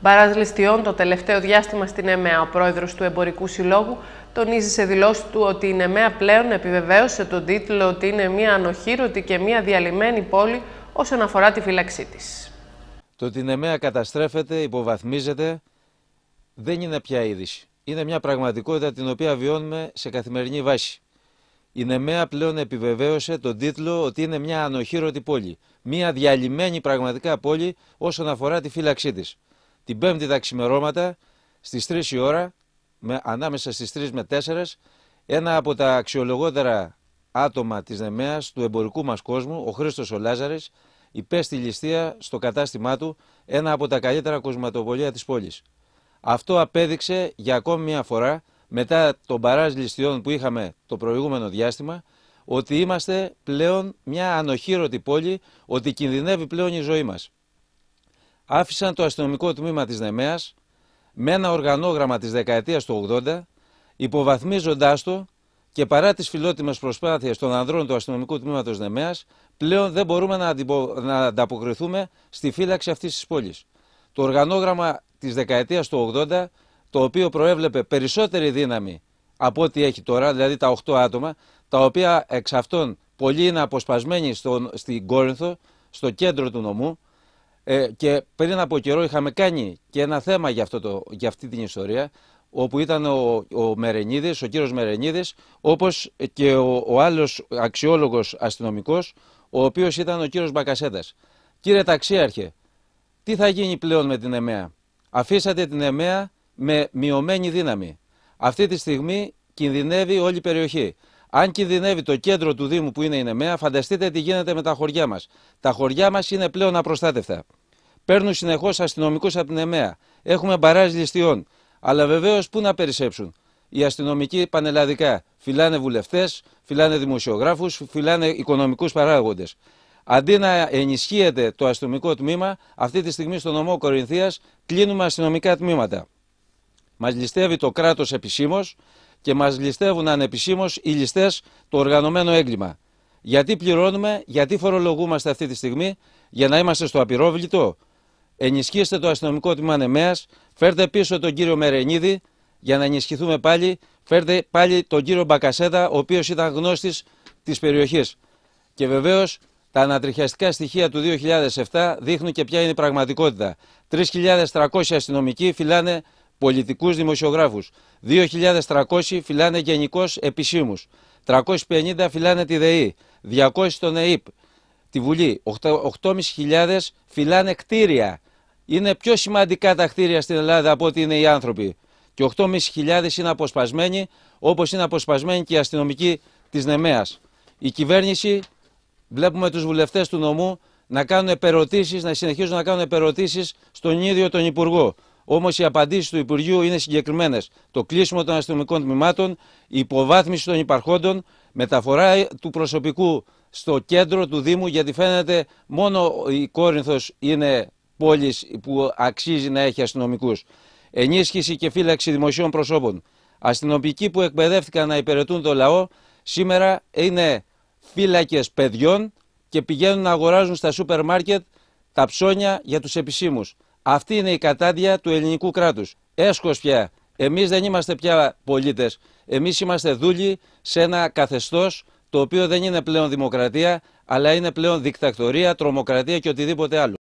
Μπαράζ το τελευταίο διάστημα στην ΕΜΕΑ, ο πρόεδρος του Εμπορικού Συλλόγου τονίζει σε δηλώσεις του ότι η ΕΜΕΑ πλέον επιβεβαίωσε τον τίτλο ότι είναι μια ανοχήρωτη και μια διαλυμένη πόλη όσον αφορά τη φύλαξή της. Το ότι η ΕΜΕΑ καταστρέφεται, υποβαθμίζεται, δεν είναι πια είδηση. Είναι μια πραγματικότητα την οποία βιώνουμε σε καθημερινή βάση. Η Νεμαία πλέον επιβεβαίωσε τον τίτλο ότι είναι μια ανοχήρωτη πόλη. Μια διαλυμένη πραγματικά πόλη όσον αφορά τη φύλαξή της. Την Πέμπτη τα ξημερώματα στις 3 η ώρα, με, ανάμεσα στις 3 με 4, ένα από τα αξιολογότερα άτομα της Νεμαία, του εμπορικού μας κόσμου, ο Χρήστος ο Λάζαρης, υπέστη ληστεία στο κατάστημά του ένα από τα καλύτερα κοσματοβολία της πόλης. Αυτό απέδειξε για ακόμη μια φορά μετά τον παράζ ληστιών που είχαμε το προηγούμενο διάστημα, ότι είμαστε πλέον μια ανοχήρωτη πόλη, ότι κινδυνεύει πλέον η ζωή μας. Άφησαν το αστυνομικό τμήμα της Νεμέας με ένα οργανόγραμμα της δεκαετίας του 80, υποβαθμίζοντάς το και παρά τις φιλότιμες προσπάθειες των ανδρών του αστυνομικού τμήματος Νεμέας, πλέον δεν μπορούμε να, να ανταποκριθούμε στη φύλαξη αυτής της πόλης. Το οργανόγραμμα της δεκαετίας του 80 το οποίο προέβλεπε περισσότερη δύναμη από ό,τι έχει τώρα, δηλαδή τα 8 άτομα, τα οποία εξ αυτών πολλοί είναι αποσπασμένοι στον, στην Κόρινθο, στο κέντρο του νομού. Ε, και πριν από καιρό είχαμε κάνει και ένα θέμα για, αυτό το, για αυτή την ιστορία, όπου ήταν ο, ο Μερενίδης, ο κύριος Μερενίδης, όπως και ο, ο άλλος αξιόλογος αστυνομικός, ο οποίος ήταν ο κύριος Μπακασέτας. Κύριε Ταξίαρχε, τι θα γίνει πλέον με την ΕΜΕΑ. Αφήσατε την ΕΜΕΑ με μειωμένη δύναμη. Αυτή τη στιγμή κινδυνεύει όλη η περιοχή. Αν κινδυνεύει το κέντρο του Δήμου που είναι η Νεμαία, φανταστείτε τι γίνεται με τα χωριά μας. Τα χωριά μας είναι πλέον απροστάτευτα. Παίρνουν συνεχώς αστυνομικούς από την Νεμαία. Έχουμε μπαράζ ληστείων. Αλλά βεβαίως πού να περισσέψουν. Οι αστυνομικοί πανελλαδικά φυλάνε βουλευτές, φυλάνε δημοσιογράφους, φυλάνε οικονομικούς παράγοντες. Αντί να ενισχύεται το αστυνομικό τμήμα, αυτή τη στιγμή στο νομό Κορινθίας κλείνουμε αστυνομικά τμήματα. Μας ληστεύει το κράτος επισήμως και μας ληστεύουν ανεπισήμως οι ληστές το οργανωμένο έγκλημα. Γιατί πληρώνουμε, γιατί φορολογούμαστε αυτή τη στιγμή, για να είμαστε στο απειρόβλητο. Ενισχύστε το αστυνομικό τμήμα Νεμέας, φέρτε πίσω τον κύριο Μερενίδη για να ενισχυθούμε πάλι, φέρτε πάλι τον κύριο Μπακασέτα, ο οποίος ήταν γνώστης της περιοχής. Και βεβαίως τα ανατριχιαστικά στοιχεία του 2007 δείχνουν και ποια είναι η πραγματικότητα. 3.300 αστυνομικοί φυλάνε πολιτικούς δημοσιογράφους. 2.300 φυλάνε γενικώς επισήμους. 350 φυλάνε τη ΔΕΗ. 200 τον ΕΕΠ, τη Βουλή. 8.500 φυλάνε κτίρια. Είναι πιο σημαντικά τα κτίρια στην Ελλάδα από ότι είναι οι άνθρωποι. Και 8.500 είναι αποσπασμένοι, όπως είναι αποσπασμένοι και οι αστυνομικοί της Νεμέας. Η κυβέρνηση, βλέπουμε τους βουλευτές του νομού, να κάνουν επερωτήσεις, να συνεχίζουν να κάνουν επερωτήσεις στον ίδιο τον Υπουργό. Όμως οι απαντήσεις του Υπουργείου είναι συγκεκριμένες. Το κλείσιμο των αστυνομικών τμήματων, η υποβάθμιση των υπαρχόντων, μεταφορά του προσωπικού στο κέντρο του Δήμου, γιατί φαίνεται μόνο η Κόρινθος είναι πόλης που αξίζει να έχει αστυνομικούς. Ενίσχυση και φύλαξη δημοσίων προσώπων. Αστυνομικοί που εκπαιδεύτηκαν να υπηρετούν το λαό σήμερα είναι φύλακες παιδιών και πηγαίνουν να αγοράζουν στα σούπερ μάρκετ τα ψώνια για τους επισήμους. Αυτή είναι η κατάδεια του ελληνικού κράτους. Έσχος πια. Εμείς δεν είμαστε πια πολίτες. Εμείς είμαστε δούλοι σε ένα καθεστώς το οποίο δεν είναι πλέον δημοκρατία, αλλά είναι πλέον δικτακτορία, τρομοκρατία και οτιδήποτε άλλο.